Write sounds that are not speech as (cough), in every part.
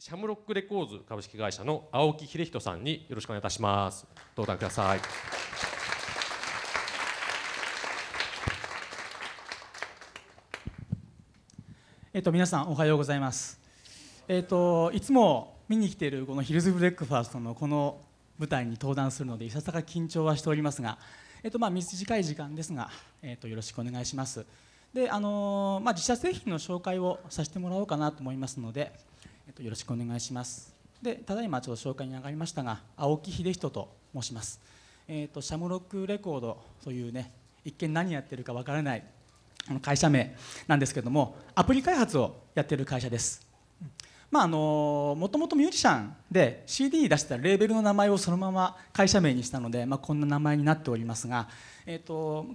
シャムロックレコーズ株式会社の青木秀人さんによろしくお願いいたします。登壇ください。えっと皆さんおはようございます。えっといつも見に来ているこのヒルズブレックファーストのこの舞台に登壇するのでいささか緊張はしておりますが、えっとまあ短い時間ですが、えっとよろしくお願いします。であのまあ自社製品の紹介をさせてもらおうかなと思いますので。えっと、よろしくお願いしますでただいまちょっと紹介に上がりましたが青木秀人と申します、えっと、シャムロックレコードというね一見何やってるかわからない会社名なんですけどもアプリ開発をやってる会社ですまあのもともとミュージシャンで CD 出したレーベルの名前をそのまま会社名にしたので、まあ、こんな名前になっておりますが、えーと、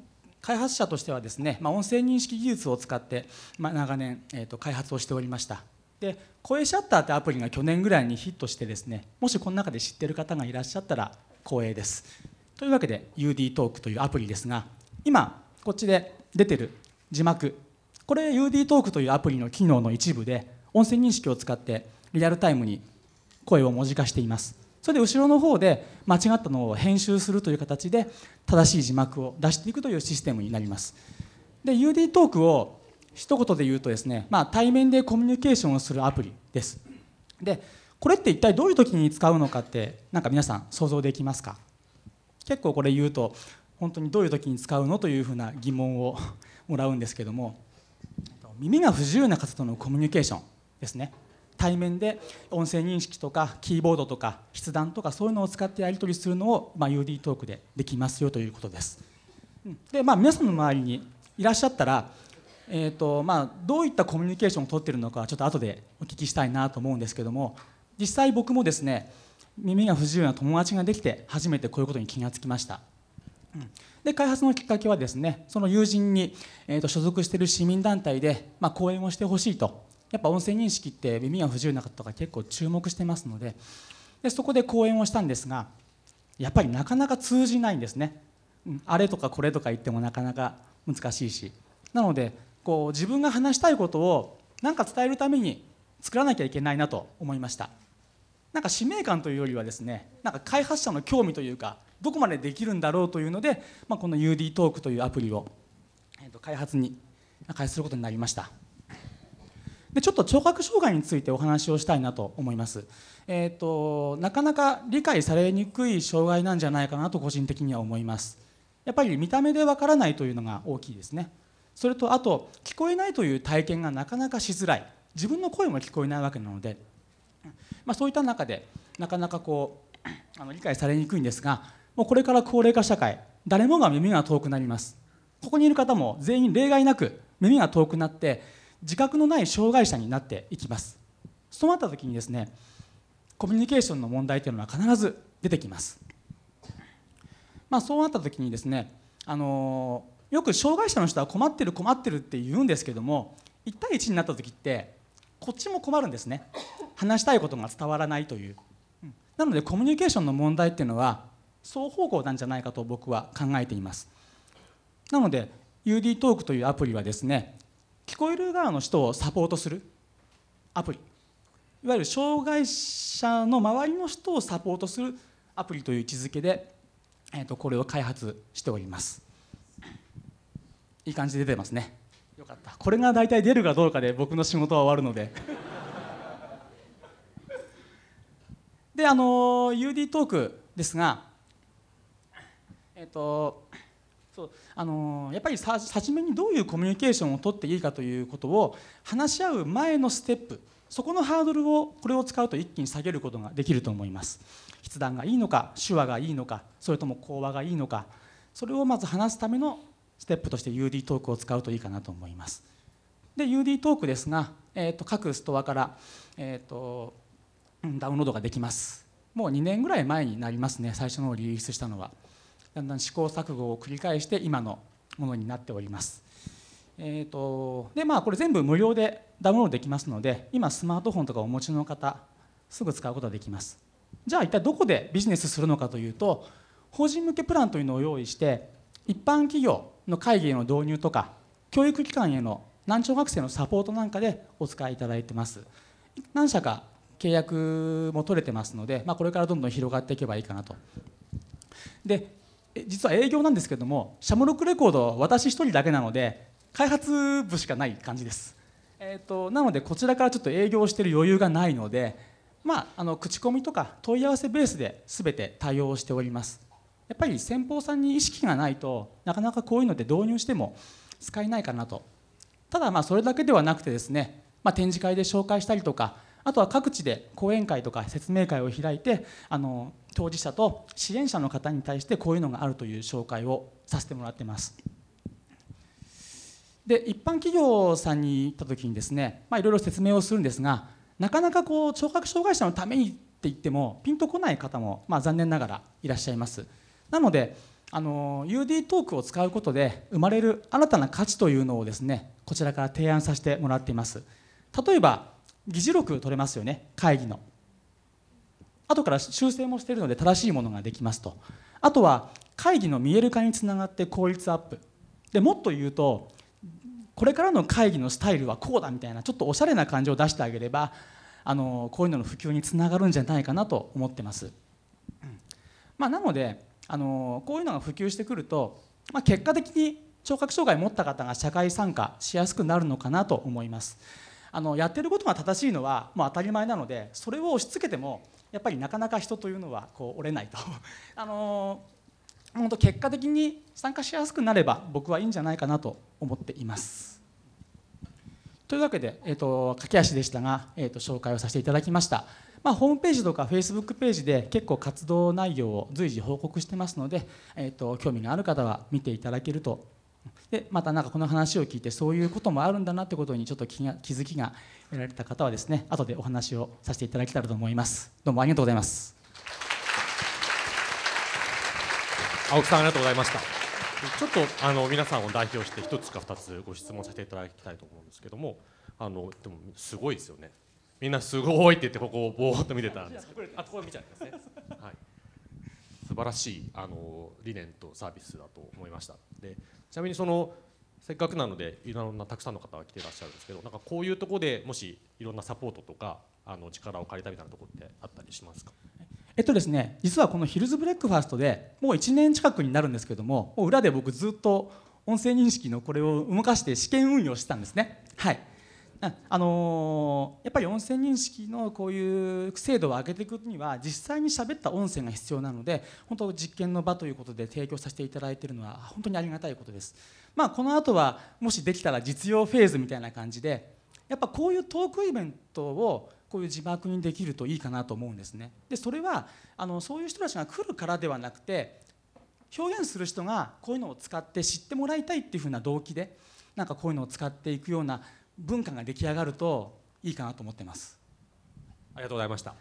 開発者としてはですね、まあ、音声認識技術を使って、まあ、長年、えーと開発をしておりましたで声シャッターってアプリが去年ぐらいにヒットしてですねもしこの中で知ってる方がいらっしゃったら光栄ですというわけで UD トークというアプリですが今こっちで出てる字幕これ UD トークというアプリの機能の一部で音声認識を使ってリアルタイムに声を文字化していますそれで後ろの方で間違ったのを編集するという形で正しい字幕を出していくというシステムになりますで UD トークを一言で言うとですね、まあ、対面でコミュニケーションをするアプリですでこれって一体どういう時に使うのかってなんか皆さん想像できますか結構これ言うと本当にどういう時に使うのというふうな疑問をもらうんですけども耳が不自由な方とのコミュニケーションですね対面で音声認識とかキーボードとか筆談とかそういうのを使ってやり取りするのを、まあ、UD トークでできますよということです。でまあ、皆さんの周りにいらっしゃったらえーとまあ、どういったコミュニケーションをとっているのかちょっと後でお聞きしたいなと思うんですけども実際僕もですね耳が不自由な友達ができて初めてこういうことに気がつきました。で開発のきっかけはですねその友人に、えーと、と所属している市民団体で、まあ、講演をしてほしいとやっぱ音声認識って耳が不自由な方とか結構注目してますのででそこで講演をしたんですがやっぱりなかなか通じないんですね、うん、あれとかこれとか言ってもなかなか難しいしなのでこう自分が話したいことを何か伝えるために作らなきゃいけないなと思いましたなんか使命感というよりはですねなんか開発者の興味というかどこまでできるんだろうというので、まあ、この UD トークというアプリを、えー、と開発に開発することになりましたでちょっと聴覚障害についてお話をしたいなと思います、えーと、となかなか理解されにくい障害なんじゃないかなと個人的には思いますやっぱり見た目でわからないというのが大きいですねそれとあと聞こえないという体験がなかなかしづらい自分の声も聞こえないわけなので、まあ、そういった中でなかなかこうあの理解されにくいんですがもうこれから高齢化社会誰もが耳が遠くなりますここにいる方も全員例外なく耳が遠くなって自覚のない障害者になっていきますそうなった時にですねコミュニケーションの問題というのは必ず出てきます、まあ、そうなった時にですねあのーよく障害者の人は困ってる困ってるって言うんですけども1対1になった時ってこっちも困るんですね話したいことが伝わらないというなのでコミュニケーションの問題っていうのは双方向なんじゃないかと僕は考えていますなので UD トークというアプリはですね聞こえる側の人をサポートするアプリいわゆる障害者の周りの人をサポートするアプリという位置づけで、えー、とこれを開発しておりますいい感じで出てますねよかったこれが大体出るかどうかで僕の仕事は終わるので (laughs) であの UD トークですがえっ、ー、とそうあのやっぱり初めにどういうコミュニケーションをとっていいかということを話し合う前のステップそこのハードルをこれを使うと一気に下げることができると思います筆談がいいのか手話がいいのかそれとも講話がいいのかそれをまず話すためのステップとして UD トークを使うといいかなと思います。で UD トークですが、えーと、各ストアから、えーと、ダウンロードができますもう2年ぐらい前になりますね最初のリリースしたのはだんだん試行錯誤を繰り返して今のものになっておりますえーと、とでまあこれ全部無料でダウンロードできますので今スマートフォンとかお持ちの方すぐ使うことができますじゃあ一体どこでビジネスするのかというと法人向けプランというのを用意して一般企業の会議への導入とか教育機関への難聴学生のサポートなんかでお使いいただいてます何社か契約も取れてますので、まあ、これからどんどん広がっていけばいいかなとで実は営業なんですけどもシャムロックレコードは私1人だけなので開発部しかない感じです、えーと、となのでこちらからちょっと営業してる余裕がないのでまあ、あの口コミとか問い合わせベースで全て対応しておりますやっぱり先方さんに意識がないとなかなかこういうので導入しても使えないかなとただまあそれだけではなくてですね、まあ、展示会で紹介したりとかあとは各地で講演会とか説明会を開いてあの当事者と支援者の方に対してこういうのがあるという紹介をさせてもらってます。で一般企業さんに行った時にですね、まいろいろ説明をするんですがなかなかこう聴覚障害者のためにって言ってもピンとこない方も、まあ、残念ながらいらっしゃいます。なのであの UD トークを使うことで生まれる新たな価値というのをですねこちらから提案させてもらっています例えば議事録取れますよね会議の後から修正もしているので正しいものができますとあとは会議の見える化につながって効率アップでもっと言うとこれからの会議のスタイルはこうだみたいなちょっとおしゃれな感じを出してあげればあのこういうのの普及につながるんじゃないかなと思ってます、まあ、なのであのこういうのが普及してくると、まあ、結果的に聴覚障害を持った方が社会参加しやすくなるのかなと思います。あのやってることが正しいのはもう当たり前なのでそれを押し付けてもやっぱりなかなか人というのはこう折れないと (laughs) あの本当結果的に参加しやすくなれば僕はいいんじゃないかなと思っています。というわけで、えーと、駆け足でしたが、えーと紹介をさせていただきました。まあ、ホームページとかフェイスブックページで結構活動内容を随時報告してますので、えーと、興味がある方は見ていただけるとでまたなんかこの話を聞いてそういうこともあるんだなってことにちょっと気が気づきが得られた方はですね後でお話をさせていただけたらと思いますどうもありがとうございます青木さんありがとうございましたちょっとあの皆さんを代表して1つか2つご質問させていただきたいと思うんですけどもあのでもすごいですよねみんなすごいって言ってここをぼーっと見てたんですけどあこれ見ちゃいますね、はい、素晴らしいあの理念とサービスだと思いましたでちなみにそのせっかくなのでいろんなたくさんの方が来てらっしゃるんですけどなんかこういうとこでもしいろんなサポートとかあの力を借りたみたいなとこってあったりしますかえっとですね、実はこのヒルズブレックファーストでもう1年近くになるんですけどももう裏で僕ずっと音声認識のこれを動かして試験運用してたんですね。はい、あのー、やっぱり音声認識のこういう精度を上げていくには実際に喋った音声が必要なので本当実験の場ということで提供させていただいているのは本当にありがたいことです。まあ、この後はもしできたら実用フェーズみたいな感じでやっぱこういうトークイベントをこういう字幕にできるといいかなと思うんですね。でそれはあのそういう人たちが来るからではなくて表現する人がこういうのを使って知ってもらいたいっていうふうな動機でなんかこういうのを使っていくような文化が出来上がるといいかなと思ってますありがとうございました